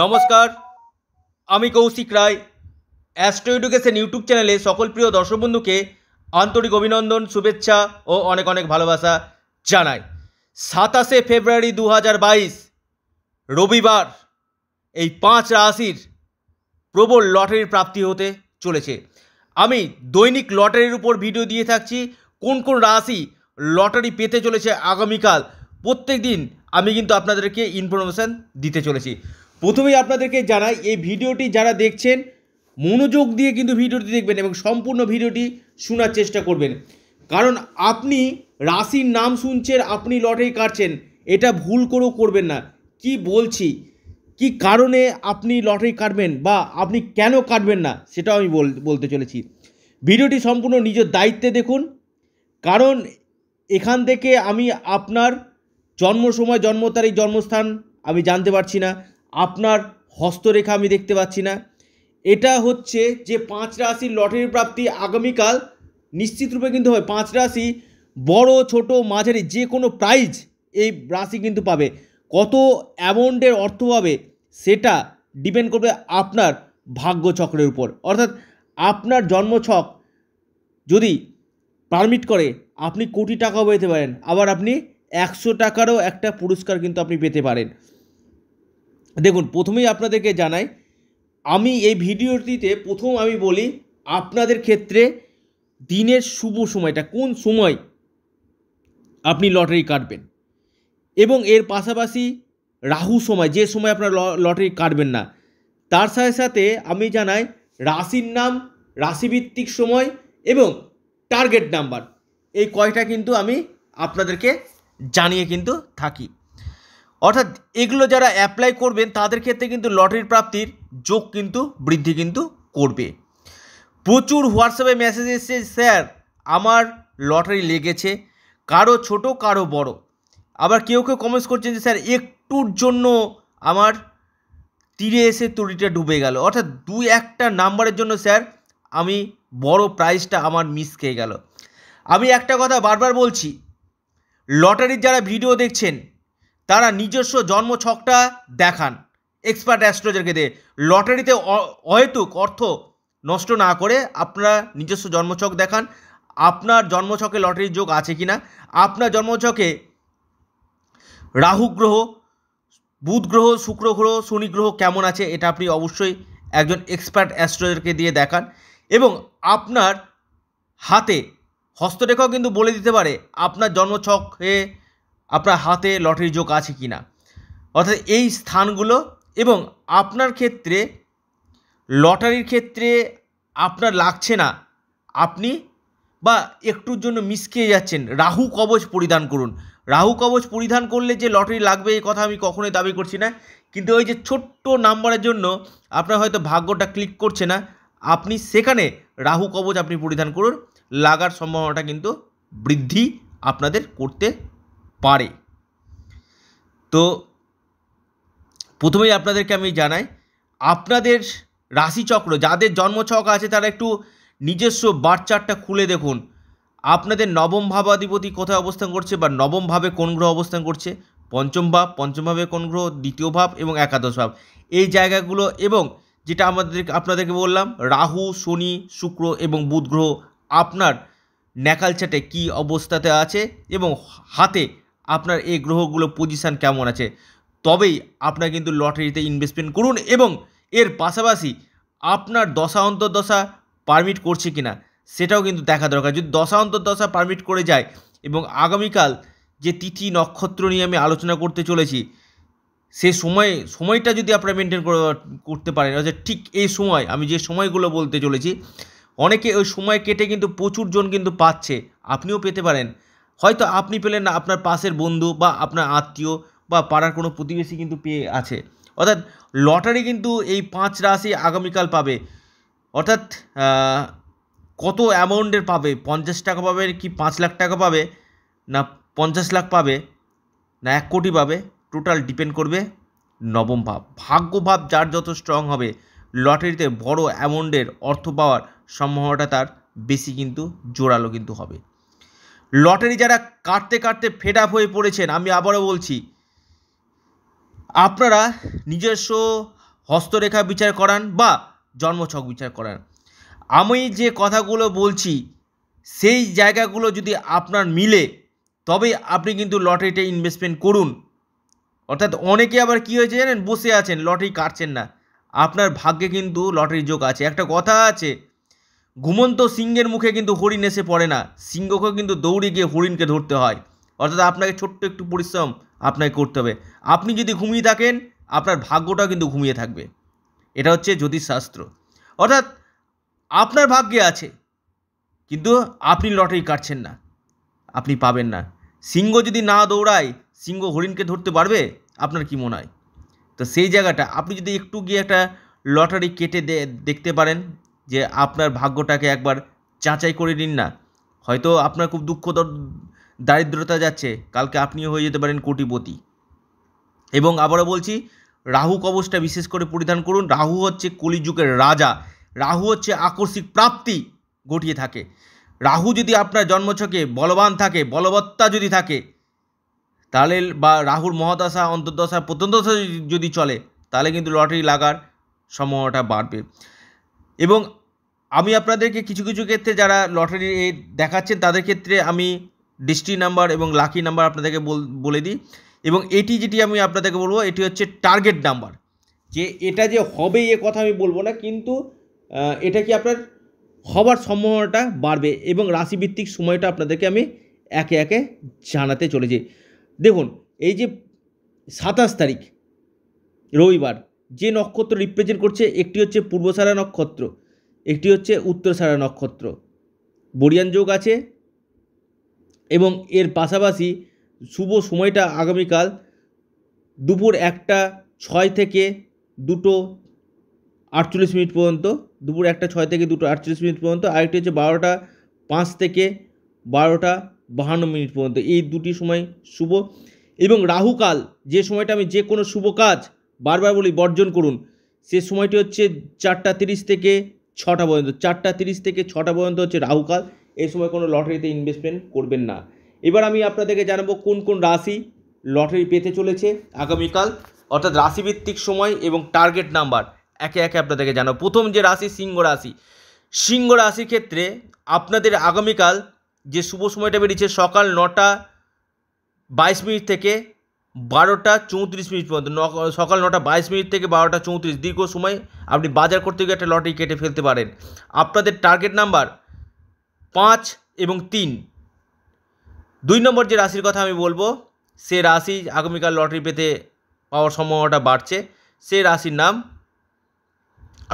নমস্কার আমি Koushik Roy astro education YouTube চ্যানেলে সকল প্রিয় দর্শক বন্ধুকে আন্তরিক অভিনন্দন শুভেচ্ছা ও অনেক অনেক ভালোবাসা জানাই সাতাশে ফেব্রুয়ারি দু রবিবার এই পাঁচ রাশির প্রবল লটারির প্রাপ্তি হতে চলেছে আমি দৈনিক লটারির উপর ভিডিও দিয়ে থাকছি কোন কোন রাশি লটারি পেতে চলেছে আগামীকাল প্রত্যেক দিন আমি কিন্তু আপনাদেরকে ইনফরমেশান দিতে চলেছি প্রথমেই আপনাদেরকে জানাই এই ভিডিওটি যারা দেখছেন মনোযোগ দিয়ে কিন্তু ভিডিওটি দেখবেন এবং সম্পূর্ণ ভিডিওটি শোনার চেষ্টা করবেন কারণ আপনি রাশির নাম শুনছেন আপনি লটারি কাটছেন এটা ভুল করেও করবেন না কি বলছি কি কারণে আপনি লটারি কাটবেন বা আপনি কেন কাটবেন না সেটাও আমি বলতে চলেছি ভিডিওটি সম্পূর্ণ নিজের দায়িত্বে দেখুন কারণ এখান থেকে আমি আপনার জন্ম সময় জন্ম তারিখ জন্মস্থান আমি জানতে পারছি না আপনার হস্তরেখা আমি দেখতে পাচ্ছি না এটা হচ্ছে যে পাঁচ রাশি লটারি প্রাপ্তি আগামীকাল নিশ্চিত রূপে কিন্তু হবে পাঁচ রাশি বড় ছোট মাঝারি যে কোনো প্রাইজ এই রাশি কিন্তু পাবে কত অ্যামাউন্টের অর্থ পাবে সেটা ডিপেন্ড করবে আপনার ভাগ্য চক্রের উপর অর্থাৎ আপনার জন্মছক যদি পারমিট করে আপনি কোটি টাকাও পেতে পারেন আবার আপনি একশো টাকারও একটা পুরস্কার কিন্তু আপনি পেতে পারেন দেখুন প্রথমেই আপনাদেরকে জানাই আমি এই ভিডিওটিতে প্রথম আমি বলি আপনাদের ক্ষেত্রে দিনের শুভ সময়টা কোন সময় আপনি লটারি কাটবেন এবং এর পাশাপাশি রাহু সময় যে সময় আপনার লটারি কাটবেন না তার সাথে সাথে আমি জানাই রাশির নাম রাশিভিত্তিক সময় এবং টার্গেট নাম্বার এই কয়টা কিন্তু আমি আপনাদেরকে জানিয়ে কিন্তু থাকি অর্থাৎ এগুলো যারা অ্যাপ্লাই করবেন তাদের ক্ষেত্রে কিন্তু লটারির প্রাপ্তির যোগ কিন্তু বৃদ্ধি কিন্তু করবে প্রচুর হোয়াটসঅ্যাপে মেসেজ এসেছে স্যার আমার লটারি লেগেছে কারো ছোট কারো বড় আবার কেউ কেউ কমেন্টস করছেন যে স্যার একটুর জন্য আমার তীরে এসে তরিটা ডুবে গেল অর্থাৎ দু একটা নাম্বারের জন্য স্যার আমি বড় প্রাইজটা আমার মিস খেয়ে গেল আমি একটা কথা বারবার বলছি লটারির যারা ভিডিও দেখছেন তারা নিজস্ব জন্মছকটা দেখান এক্সপার্ট অ্যাস্ট্রোজারকে দিয়ে লটারিতে অহেতুক অর্থ নষ্ট না করে আপনারা নিজস্ব জন্মছক দেখান আপনার জন্মছকে লটারির যোগ আছে কি না আপনার জন্মছকে রাহু গ্রহ বুধ গ্রহ শুক্র গ্রহ শনি গ্রহ কেমন আছে এটা আপনি অবশ্যই একজন এক্সপার্ট অ্যাস্ট্রোজারকে দিয়ে দেখান এবং আপনার হাতে হস্তরেখাও কিন্তু বলে দিতে পারে আপনার জন্মছকে আপনার হাতে লটারি যোগ আছে কি না অর্থাৎ এই স্থানগুলো এবং আপনার ক্ষেত্রে লটারির ক্ষেত্রে আপনার লাগছে না আপনি বা একটুর জন্য মিসকে যাচ্ছেন রাহু কবচ পরিধান করুন রাহু কবচ পরিধান করলে যে লটারি লাগবে এই কথা আমি কখনোই দাবি করছি না কিন্তু ওই যে ছোট্ট নাম্বারের জন্য আপনার হয়তো ভাগ্যটা ক্লিক করছে না আপনি সেখানে রাহু কবচ আপনি পরিধান করুন লাগার সম্ভাবনাটা কিন্তু বৃদ্ধি আপনাদের করতে পারে তো প্রথমেই আপনাদেরকে আমি জানাই আপনাদের রাশিচক্র যাদের জন্মছক আছে তারা একটু নিজস্ব বার খুলে দেখুন আপনাদের নবম ভাবাধিপতি কোথায় অবস্থান করছে বা নবম ভাবে কোন গ্রহ অবস্থান করছে পঞ্চম ভাব পঞ্চম ভাবে কোন গ্রহ দ্বিতীয় ভাব এবং একাদশ ভাব এই জায়গাগুলো এবং যেটা আমাদের আপনাদেরকে বললাম রাহু শনি শুক্র এবং বুধ গ্রহ আপনার ন্যাকালচাটে কী অবস্থাতে আছে এবং হাতে আপনার এই গ্রহগুলো পজিশান কেমন আছে তবেই আপনার কিন্তু লটারিতে ইনভেস্টমেন্ট করুন এবং এর পাশাপাশি আপনার দশা অন্তর্দশা পারমিট করছে কিনা সেটাও কিন্তু দেখা দরকার যদি দশা অন্তর্দশা পারমিট করে যায় এবং আগামীকাল যে তিথি নক্ষত্র নিয়ে আমি আলোচনা করতে চলেছি সে সময়ে সময়টা যদি আপনারা মেনটেন করতে পারেন অর্থাৎ ঠিক এই সময় আমি যে সময়গুলো বলতে চলেছি অনেকে ওই সময় কেটে কিন্তু প্রচুর জন কিন্তু পাচ্ছে আপনিও পেতে পারেন হয়তো আপনি পেলেন না আপনার পাশের বন্ধু বা আপনার আত্মীয় বা পাড়ার কোনো প্রতিবেশী কিন্তু পেয়ে আছে অর্থাৎ লটারি কিন্তু এই পাঁচ রাশি আগামীকাল পাবে অর্থাৎ কত অ্যামাউন্টের পাবে পঞ্চাশ টাকা পাবে কি পাঁচ লাখ টাকা পাবে না পঞ্চাশ লাখ পাবে না এক কোটি পাবে টোটাল ডিপেন্ড করবে নবম ভাব ভাগ্য ভাব যার যত স্ট্রং হবে লটারিতে বড় অ্যামাউন্টের অর্থ পাওয়ার সম্ভাবনাটা তার বেশি কিন্তু জোরালো কিন্তু হবে লটারি যারা কাটতে কাটতে ফেড আপ হয়ে পড়েছেন আমি আবারও বলছি আপনারা নিজস্ব হস্তরেখা বিচার করান বা জন্মছক বিচার করান আমি যে কথাগুলো বলছি সেই জায়গাগুলো যদি আপনার মিলে তবে আপনি কিন্তু লটারিতে ইনভেস্টমেন্ট করুন অর্থাৎ অনেকে আবার কী হয়েছে জানেন বসে আছেন লটারি কাটছেন না আপনার ভাগ্যে কিন্তু লটারি যোগ আছে একটা কথা আছে ঘুমন্ত সিংহের মুখে কিন্তু হরিণ এসে পড়ে না সিংহকে কিন্তু দৌড়ে গিয়ে হরিণকে ধরতে হয় অর্থাৎ আপনাকে ছোট্ট একটু পরিশ্রম আপনাকে করতে হবে আপনি যদি ঘুমিয়ে থাকেন আপনার ভাগ্যটাও কিন্তু ঘুমিয়ে থাকবে এটা হচ্ছে জ্যোতিষশাস্ত্র অর্থাৎ আপনার ভাগ্যে আছে কিন্তু আপনি লটারি কাটছেন না আপনি পাবেন না সিংহ যদি না দৌড়ায় সিংহ হরিণকে ধরতে পারবে আপনার কি মনে হয় তো সেই জায়গাটা আপনি যদি একটু গিয়ে একটা লটারি কেটে দেখতে পারেন যে আপনার ভাগ্যটাকে একবার যাচাই করে নিন না হয়তো আপনার খুব দুঃখ দারিদ্রতা যাচ্ছে কালকে আপনিও হয়ে যেতে পারেন কোটিপতি এবং আবারও বলছি রাহু কবচটা বিশেষ করে পরিধান করুন রাহু হচ্ছে কলিযুগের রাজা রাহু হচ্ছে আকস্মিক প্রাপ্তি ঘটিয়ে থাকে রাহু যদি আপনার জন্মছকে বলবান থাকে বলবত্তা যদি থাকে তাহলে বা রাহুর মহাদশা অন্তর্দশা প্রত্যন্তশা যদি চলে তাহলে কিন্তু লটারি লাগার সম্ভাবনাটা বাড়বে এবং আমি আপনাদেরকে কিছু কিছু ক্ষেত্রে যারা লটারি দেখাচ্ছেন তাদের ক্ষেত্রে আমি ডিস্ট্রি নাম্বার এবং লাকি নাম্বার আপনাদেরকে বলে দিই এবং এটি যেটি আমি আপনাদেরকে বলবো এটি হচ্ছে টার্গেট নাম্বার যে এটা যে হবে এ কথা আমি বলবো না কিন্তু এটা কি আপনার হবার সম্ভাবনাটা বাড়বে এবং রাশিভিত্তিক সময়টা আপনাদেরকে আমি একে একে জানাতে চলেছি দেখুন এই যে সাতাশ তারিখ রবিবার যে নক্ষত্র রিপ্রেজেন্ট করছে একটি হচ্ছে পূর্বসারা নক্ষত্র একটি হচ্ছে উত্তরসারা নক্ষত্র বরিয়ান যোগ আছে এবং এর পাশাপাশি শুভ সময়টা আগামীকাল দুপুর একটা ছয় থেকে দুটো আটচল্লিশ মিনিট পর্যন্ত দুপুর একটা ছয় থেকে দুটো আটচল্লিশ মিনিট পর্যন্ত আরেকটি হচ্ছে বারোটা পাঁচ থেকে বারোটা বাহান্ন মিনিট পর্যন্ত এই দুটি সময় শুভ এবং রাহুকাল যে সময়টা আমি যে কোনো শুভ কাজ বারবার বলি বর্জন করুন সে সময়টি হচ্ছে চারটা তিরিশ থেকে ছটা পর্যন্ত চারটা তিরিশ থেকে ছটা পর্যন্ত হচ্ছে রাহুকাল এই সময় কোনো লটারিতে ইনভেস্টমেন্ট করবেন না এবার আমি আপনাদেরকে জানাবো কোন কোন রাশি লটারি পেতে চলেছে আগামীকাল অর্থাৎ রাশিভিত্তিক সময় এবং টার্গেট নাম্বার একে একে আপনাদেরকে জানাবো প্রথম যে রাশি সিংহ রাশি সিংহ রাশির ক্ষেত্রে আপনাদের আগামীকাল যে শুভ সময়টা বেরিয়েছে সকাল নটা বাইশ মিনিট থেকে বারোটা চৌত্রিশ মিনিট পর্যন্ত সকাল নটা বাইশ মিনিট থেকে বারোটা চৌত্রিশ দীর্ঘ সময় আপনি বাজার করতে গিয়ে একটা লটারি কেটে ফেলতে পারেন আপনাদের টার্গেট নাম্বার পাঁচ এবং তিন দুই নম্বর যে রাশির কথা আমি বলবো সে রাশি আগামীকাল লটারি পেতে পাওয়ার সম্ভাবনাটা বাড়ছে সে রাশির নাম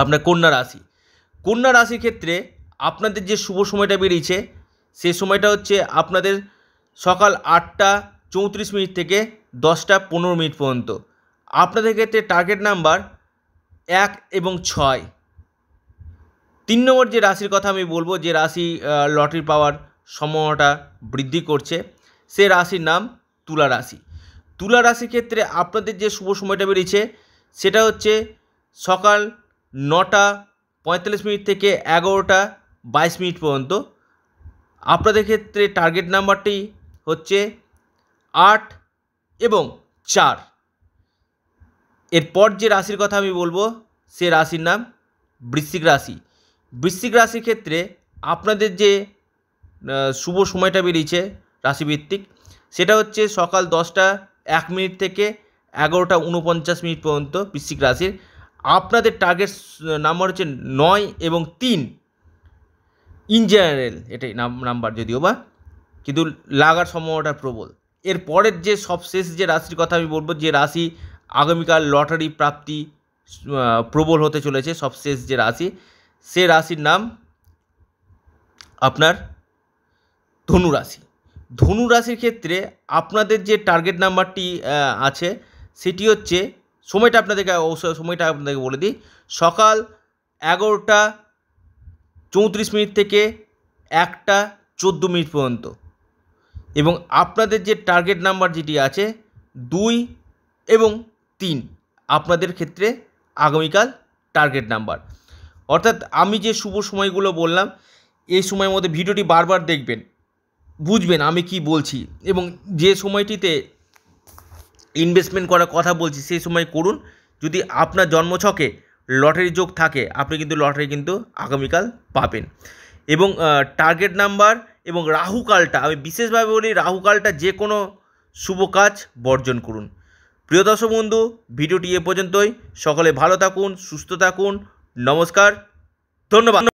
আপনার কন্যা রাশি কন্যা রাশির ক্ষেত্রে আপনাদের যে শুভ সময়টা বেরিয়েছে সে সময়টা হচ্ছে আপনাদের সকাল আটটা চৌত্রিশ মিনিট থেকে দশটা পনেরো মিনিট পর্যন্ত আপনাদের ক্ষেত্রে টার্গেট নাম্বার এক এবং ছয় তিন নম্বর যে রাশির কথা আমি বলবো যে রাশি লটারি পাওয়ার সম্ভাবনাটা বৃদ্ধি করছে সে রাশির নাম তুলা রাশি তুলা রাশির ক্ষেত্রে আপনাদের যে শুভ সময়টা বেরিয়েছে সেটা হচ্ছে সকাল নটা পঁয়তাল্লিশ মিনিট থেকে এগারোটা বাইশ মিনিট পর্যন্ত আপনাদের ক্ষেত্রে টার্গেট নাম্বারটি হচ্ছে আট এবং চার এরপর যে রাশির কথা আমি বলবো সে রাশির নাম বৃশ্চিক রাশি বৃশ্চিক রাশির ক্ষেত্রে আপনাদের যে শুভ সময়টা বেরিয়েছে রাশিভিত্তিক সেটা হচ্ছে সকাল দশটা এক মিনিট থেকে এগারোটা উনপঞ্চাশ মিনিট পর্যন্ত বৃশ্চিক রাশির আপনাদের টার্গেট নাম্বার হচ্ছে নয় এবং তিন ইন জেনারেল এটাই নাম্বার যদিও বা কিন্তু লাগার সম্ভাবনাটা প্রবল এর পরের যে সবশেষ যে রাশির কথা আমি বলবো যে রাশি আগামীকাল লটারি প্রাপ্তি প্রবল হতে চলেছে সবশেষ যে রাশি সে রাশির নাম আপনার ধনু রাশি ধনু রাশির ক্ষেত্রে আপনাদের যে টার্গেট নাম্বারটি আছে সেটি হচ্ছে সময়টা আপনাদেরকে অবশ্যই সময়টা আপনাদেরকে বলে দিই সকাল এগারোটা চৌত্রিশ মিনিট থেকে একটা চোদ্দো মিনিট পর্যন্ত এবং আপনাদের যে টার্গেট নাম্বার যেটি আছে দুই এবং তিন আপনাদের ক্ষেত্রে আগামীকাল টার্গেট নাম্বার অর্থাৎ আমি যে শুভ সময়গুলো বললাম এই সময়ের মধ্যে ভিডিওটি বারবার দেখবেন বুঝবেন আমি কি বলছি এবং যে সময়টিতে ইনভেস্টমেন্ট করার কথা বলছি সেই সময় করুন যদি আপনার জন্মছকে লটারি যোগ থাকে আপনি কিন্তু লটারি কিন্তু আগামীকাল পাবেন এবং টার্গেট নাম্বার এবং রাহুকালটা আমি বিশেষভাবে বলি রাহুকালটা যে কোনো শুভ কাজ বর্জন করুন প্রিয় দর্শক বন্ধু ভিডিওটি এ পর্যন্তই সকলে ভালো থাকুন সুস্থ থাকুন নমস্কার ধন্যবাদ